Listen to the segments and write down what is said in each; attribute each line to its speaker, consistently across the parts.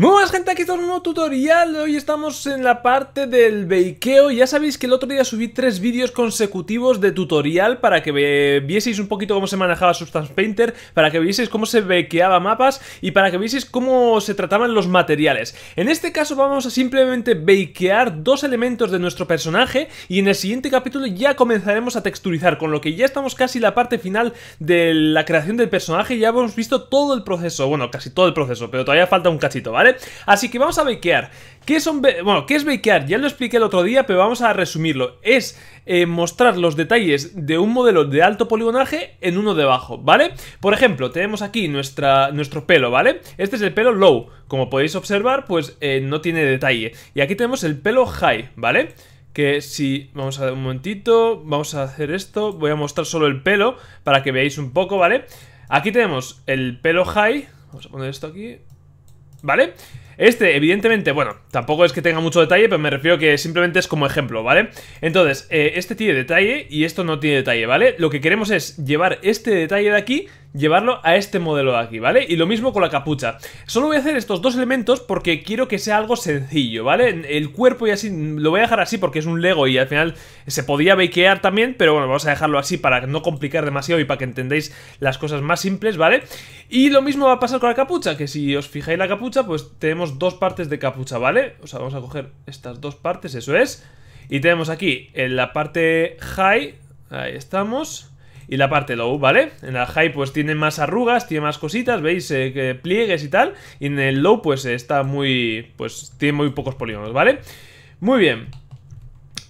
Speaker 1: Muy buenas gente, aquí estamos un nuevo tutorial, hoy estamos en la parte del bakeo ya sabéis que el otro día subí tres vídeos consecutivos de tutorial para que vieseis un poquito cómo se manejaba Substance Painter, para que vieseis cómo se bakeaba mapas y para que vieseis cómo se trataban los materiales. En este caso vamos a simplemente bakear dos elementos de nuestro personaje y en el siguiente capítulo ya comenzaremos a texturizar, con lo que ya estamos casi en la parte final de la creación del personaje, ya hemos visto todo el proceso, bueno casi todo el proceso, pero todavía falta un cachito, ¿vale? Así que vamos a bakear. ¿Qué, bueno, ¿Qué es bakear? Ya lo expliqué el otro día, pero vamos a resumirlo. Es eh, mostrar los detalles de un modelo de alto poligonaje en uno de bajo, ¿vale? Por ejemplo, tenemos aquí nuestra, nuestro pelo, ¿vale? Este es el pelo low. Como podéis observar, pues eh, no tiene detalle. Y aquí tenemos el pelo high, ¿vale? que si, vamos a dar un momentito, vamos a hacer esto, voy a mostrar solo el pelo para que veáis un poco, ¿vale? Aquí tenemos el pelo high, vamos a poner esto aquí, ¿vale? Este, evidentemente, bueno, tampoco es que tenga mucho detalle, pero me refiero que simplemente es como ejemplo, ¿vale? Entonces, eh, este tiene detalle y esto no tiene detalle, ¿vale? Lo que queremos es llevar este detalle de aquí llevarlo a este modelo de aquí, ¿vale? Y lo mismo con la capucha. Solo voy a hacer estos dos elementos porque quiero que sea algo sencillo, ¿vale? El cuerpo y así, lo voy a dejar así porque es un Lego y al final se podía bakear también, pero bueno, vamos a dejarlo así para no complicar demasiado y para que entendáis las cosas más simples, ¿vale? Y lo mismo va a pasar con la capucha, que si os fijáis la capucha, pues tenemos dos partes de capucha, ¿vale? O sea, vamos a coger estas dos partes, eso es. Y tenemos aquí en la parte high, ahí estamos y la parte low, ¿vale? En la high pues tiene más arrugas, tiene más cositas, ¿veis? Eh, que pliegues y tal. Y en el low pues está muy... pues tiene muy pocos polígonos, ¿vale? Muy bien.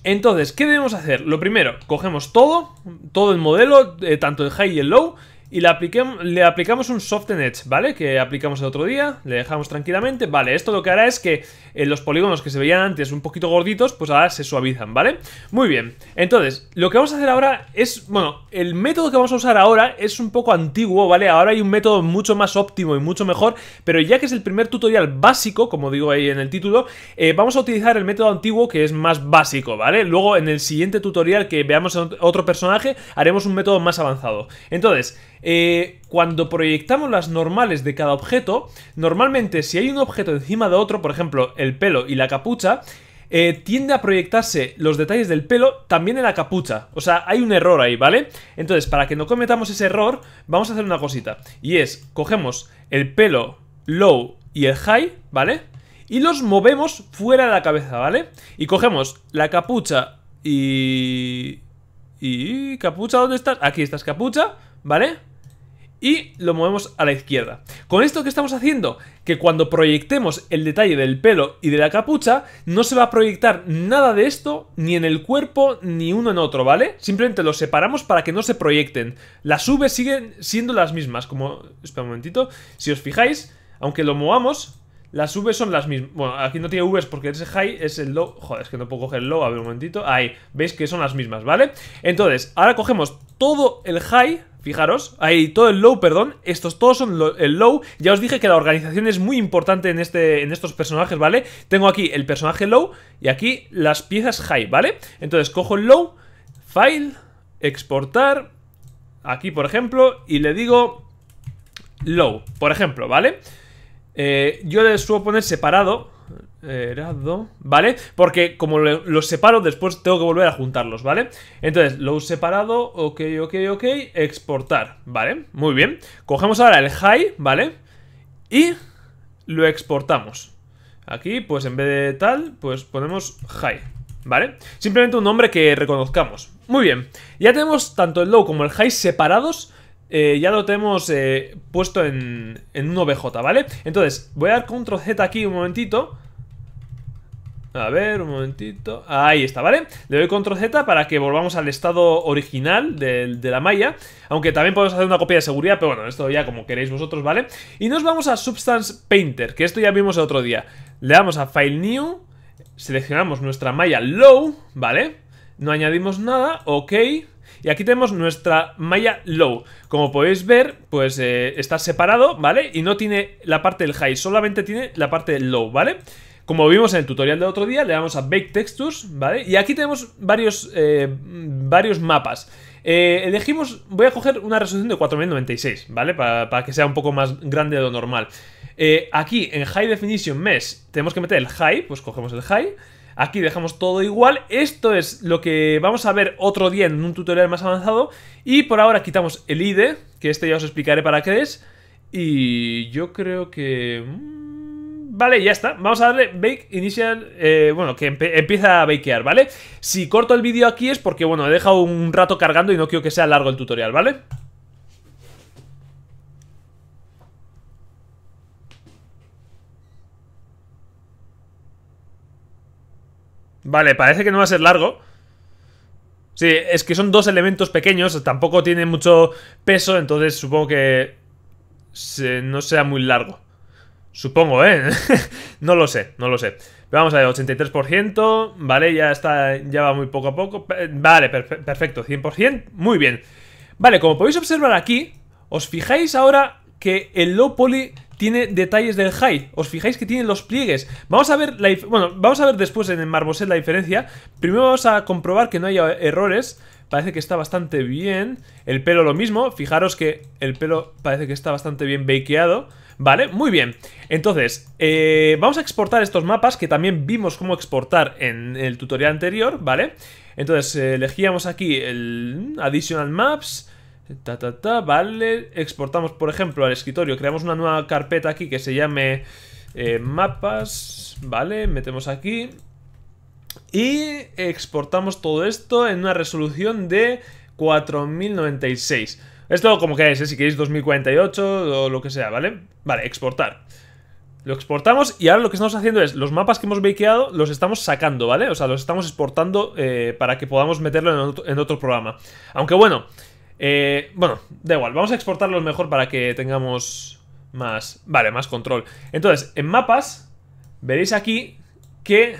Speaker 1: Entonces, ¿qué debemos hacer? Lo primero, cogemos todo, todo el modelo, eh, tanto el high y el low, y le, aplicamos un Soften Edge, ¿vale? Que aplicamos el otro día, le dejamos tranquilamente. Vale, esto lo que hará es que eh, los polígonos que se veían antes un poquito gorditos, pues ahora se suavizan, ¿vale? Muy bien, entonces, lo que vamos a hacer ahora es... Bueno, el método que vamos a usar ahora es un poco antiguo, ¿vale? Ahora hay un método mucho más óptimo y mucho mejor, pero ya que es el primer tutorial básico, como digo ahí en el título, eh, vamos a utilizar el método antiguo que es más básico, ¿vale? Luego, en el siguiente tutorial que veamos otro personaje, haremos un método más avanzado. Entonces... Eh, cuando proyectamos las normales de cada objeto, normalmente si hay un objeto encima de otro, por ejemplo, el pelo y la capucha, eh, tiende a proyectarse los detalles del pelo también en la capucha. O sea, hay un error ahí, ¿vale? Entonces, para que no cometamos ese error, vamos a hacer una cosita. Y es, cogemos el pelo low y el high, ¿vale? Y los movemos fuera de la cabeza, ¿vale? Y cogemos la capucha y... ¿Y capucha dónde estás? Aquí estás capucha, ¿vale? y lo movemos a la izquierda. Con esto qué estamos haciendo, que cuando proyectemos el detalle del pelo y de la capucha, no se va a proyectar nada de esto, ni en el cuerpo, ni uno en otro, ¿vale? Simplemente lo separamos para que no se proyecten. Las V siguen siendo las mismas, como... Espera un momentito. Si os fijáis, aunque lo movamos, las V son las mismas. Bueno, aquí no tiene V porque ese high es el low. Joder, es que no puedo coger el low. A ver un momentito. Ahí, veis que son las mismas, ¿vale? Entonces, ahora cogemos todo el high Fijaros, hay todo el low, perdón, estos todos son el low. Ya os dije que la organización es muy importante en, este, en estos personajes, ¿vale? Tengo aquí el personaje low y aquí las piezas high, ¿vale? Entonces cojo el low, file, exportar, aquí por ejemplo, y le digo low, por ejemplo, ¿vale? Eh, yo le suelo poner separado Erado, ¿vale? Porque como los separo, después tengo que volver a juntarlos, ¿vale? Entonces, low separado, ok, ok, ok, exportar, ¿vale? Muy bien. Cogemos ahora el high, ¿vale? Y lo exportamos. Aquí, pues en vez de tal, pues ponemos high, ¿vale? Simplemente un nombre que reconozcamos. Muy bien. Ya tenemos tanto el low como el high separados. Eh, ya lo tenemos eh, puesto en, en un OBJ, ¿vale? Entonces, voy a dar control Z aquí un momentito a ver, un momentito. Ahí está, ¿vale? Le doy control Z para que volvamos al estado original de, la malla. Aunque también podemos hacer una copia de seguridad, pero bueno, esto ya como queréis vosotros, ¿vale? Y nos vamos a Substance Painter, que esto ya vimos el otro día. Le damos a File New, seleccionamos nuestra malla Low, ¿vale? No añadimos nada, ok. Y aquí tenemos nuestra malla low. Como podéis ver, pues eh, está separado, ¿vale? Y no tiene la parte del high, solamente tiene la parte low, ¿vale? vale como vimos en el tutorial del otro día, le damos a Bake Textures, ¿vale? Y aquí tenemos varios, eh, varios mapas. Eh, elegimos, voy a coger una resolución de 4096, ¿vale? Para, que sea un poco más grande de lo normal. Eh, aquí en High Definition Mesh tenemos que meter el High, pues cogemos el High. Aquí dejamos todo igual. Esto es lo que vamos a ver otro día en un tutorial más avanzado. Y por ahora quitamos el ID que este ya os explicaré para qué es. Y yo creo que... Mm, Vale, ya está. Vamos a darle bake initial, eh, bueno, que empieza a bakear, ¿vale? Si corto el vídeo aquí es porque, bueno, he dejado un rato cargando y no quiero que sea largo el tutorial, ¿vale? Vale, parece que no va a ser largo. Sí, es que son dos elementos pequeños, tampoco tiene mucho peso, entonces supongo que no sea muy largo. Supongo, ¿eh? no lo sé, no lo sé. vamos a ver, 83%, vale, ya está, ya va muy poco a poco. Vale, perfecto, 100%, muy bien. Vale, como podéis observar aquí, os fijáis ahora que el low poly tiene detalles del high. Os fijáis que tiene los pliegues. Vamos a ver, bueno, vamos a ver después en el Marboset la diferencia. Primero vamos a comprobar que no haya errores parece que está bastante bien. El pelo lo mismo, fijaros que el pelo parece que está bastante bien bakeado. Vale, muy bien. Entonces, eh, vamos a exportar estos mapas que también vimos cómo exportar en el tutorial anterior, ¿vale? Entonces, eh, elegíamos aquí el Additional Maps, ta, ta, ta, vale. Exportamos, por ejemplo, al escritorio, creamos una nueva carpeta aquí que se llame eh, Mapas, ¿vale? Metemos aquí, y exportamos todo esto en una resolución de 4096. Esto como queráis, ¿eh? si queréis 2048 o lo que sea, ¿vale? Vale, exportar. Lo exportamos y ahora lo que estamos haciendo es los mapas que hemos bakeado los estamos sacando, ¿vale? O sea, los estamos exportando eh, para que podamos meterlo en otro, programa. Aunque bueno, eh, bueno, da igual, vamos a exportarlos mejor para que tengamos más, vale, más control. Entonces, en mapas, veréis aquí que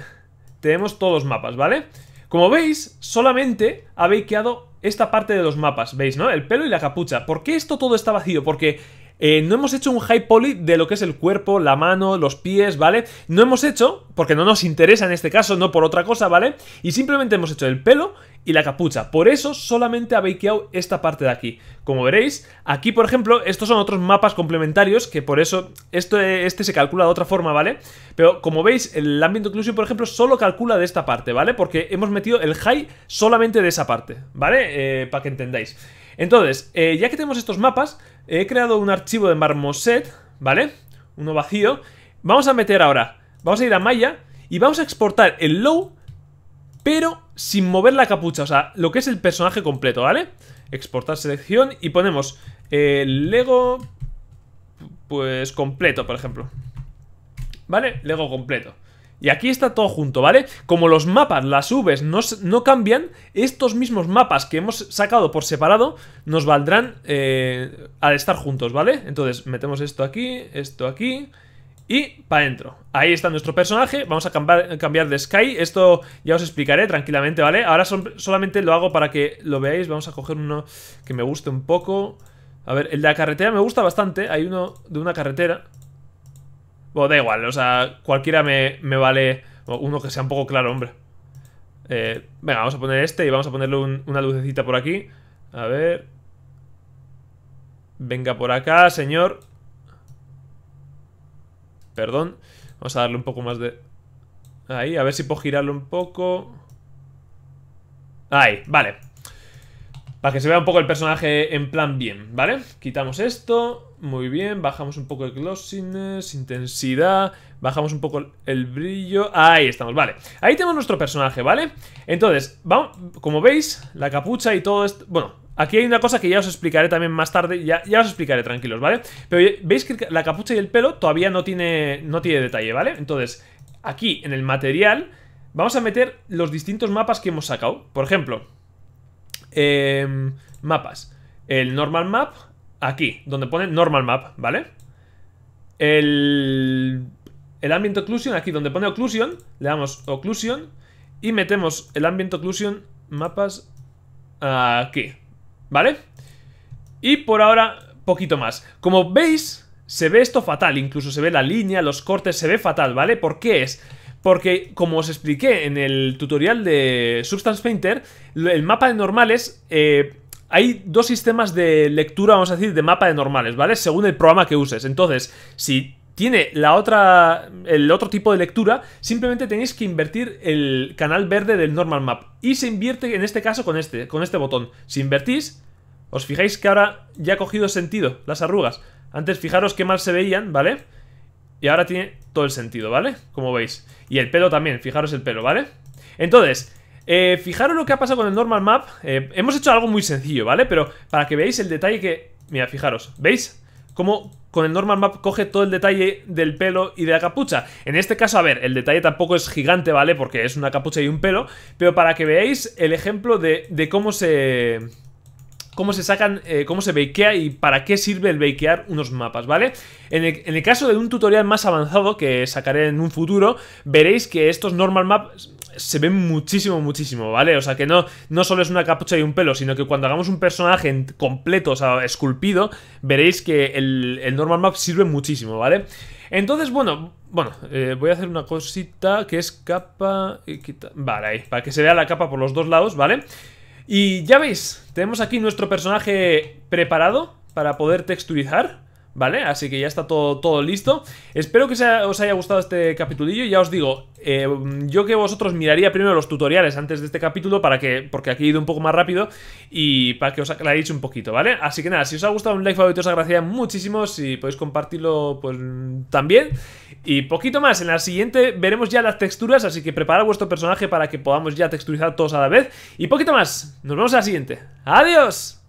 Speaker 1: tenemos todos los mapas, ¿vale? Como veis, solamente ha quedado esta parte de los mapas, ¿veis, no? El pelo y la capucha. ¿Por qué esto todo está vacío? Porque eh, no hemos hecho un high poly de lo que es el cuerpo, la mano, los pies, ¿vale? No hemos hecho, porque no nos interesa en este caso, no por otra cosa, ¿vale? Y simplemente hemos hecho el pelo y la capucha. Por eso solamente ha bakeado esta parte de aquí. Como veréis, aquí por ejemplo, estos son otros mapas complementarios que por eso esto, este se calcula de otra forma, ¿vale? Pero como veis, el ambiente inclusión, por ejemplo solo calcula de esta parte, ¿vale? Porque hemos metido el high solamente de esa parte, ¿vale? Eh, para que entendáis. Entonces, eh, ya que tenemos estos mapas, he creado un archivo de Marmoset, ¿vale? Uno vacío. Vamos a meter ahora, vamos a ir a Maya y vamos a exportar el low, pero sin mover la capucha, o sea, lo que es el personaje completo, ¿vale? Exportar selección y ponemos el eh, Lego, pues completo, por ejemplo. ¿Vale? Lego completo. Y aquí está todo junto, ¿vale? Como los mapas, las Vs no, no cambian, estos mismos mapas que hemos sacado por separado nos valdrán eh, al estar juntos, ¿vale? Entonces metemos esto aquí, esto aquí... Y para adentro. Ahí está nuestro personaje. Vamos a cambiar, de Sky. Esto ya os explicaré tranquilamente, ¿vale? Ahora solamente lo hago para que lo veáis. Vamos a coger uno que me guste un poco. A ver, el de la carretera me gusta bastante. Hay uno de una carretera. Bueno, da igual, o sea, cualquiera me, vale uno que sea un poco claro, hombre. Eh, venga, vamos a poner este y vamos a ponerle una lucecita por aquí. A ver. Venga por acá, señor. Perdón. Vamos a darle un poco más de... Ahí, a ver si puedo girarlo un poco. Ahí, vale. Para que se vea un poco el personaje en plan bien, ¿vale? Quitamos esto, muy bien, bajamos un poco el glossiness, intensidad, bajamos un poco el brillo, ahí estamos, vale. Ahí tenemos nuestro personaje, ¿vale? Entonces, vamos, como veis, la capucha y todo esto, bueno, Aquí hay una cosa que ya os explicaré también más tarde, ya, ya, os explicaré, tranquilos, ¿vale? Pero veis que la capucha y el pelo todavía no tiene, no tiene detalle, ¿vale? Entonces, aquí en el material vamos a meter los distintos mapas que hemos sacado. Por ejemplo, Em, mapas. El normal map, aquí, donde pone normal map, ¿vale? El, el ambient occlusion, aquí donde pone occlusion, le damos occlusion y metemos el ambient occlusion mapas aquí, ¿vale? Y por ahora, poquito más. Como veis, se ve esto fatal, incluso se ve la línea, los cortes, se ve fatal, ¿vale? ¿Por qué es? Porque, como os expliqué en el tutorial de Substance Painter, el mapa de normales... Eh, hay dos sistemas de lectura, vamos a decir, de mapa de normales, ¿vale? Según el programa que uses. Entonces, si tiene la otra, el otro tipo de lectura, simplemente tenéis que invertir el canal verde del normal map. Y se invierte en este caso con este, con este botón. Si invertís, os fijáis que ahora ya ha cogido sentido las arrugas. Antes fijaros qué mal se veían, ¿vale? vale y ahora tiene todo el sentido, ¿vale? Como veis. Y el pelo también, fijaros el pelo, ¿vale? Entonces, eh, fijaros lo que ha pasado con el normal map. Eh, hemos hecho algo muy sencillo, ¿vale? Pero para que veáis el detalle que... Mira, fijaros, ¿veis? Cómo con el normal map coge todo el detalle del pelo y de la capucha. En este caso, a ver, el detalle tampoco es gigante, ¿vale? Porque es una capucha y un pelo. Pero para que veáis el ejemplo de cómo se cómo se sacan, eh, cómo se bakea y para qué sirve el bakear unos mapas, ¿vale? En el, caso de un tutorial más avanzado que sacaré en un futuro, veréis que estos normal maps se ven muchísimo, muchísimo, ¿vale? O sea que no, no solo es una capucha y un pelo, sino que cuando hagamos un personaje completo, o sea, esculpido, veréis que el, normal map sirve muchísimo, ¿vale? Entonces, bueno, bueno, eh, voy a hacer una cosita que es capa... Y eh, quita, vale, ahí, para que se vea la capa por los dos lados, ¿vale? vale y ya veis, tenemos aquí nuestro personaje preparado para poder texturizar. ¿vale? Así que ya está todo, todo listo. Espero que os haya gustado este capitulillo. Ya os digo, eh, yo que vosotros miraría primero los tutoriales antes de este capítulo para que, porque aquí he ido un poco más rápido y para que os aclaréis un poquito, ¿vale? Así que nada, si os ha gustado un like favorito os agradecería muchísimo, si podéis compartirlo pues también. Y poquito más, en la siguiente veremos ya las texturas, así que prepara vuestro personaje para que podamos ya texturizar todos a la vez. Y poquito más, nos vemos en la siguiente. ¡Adiós!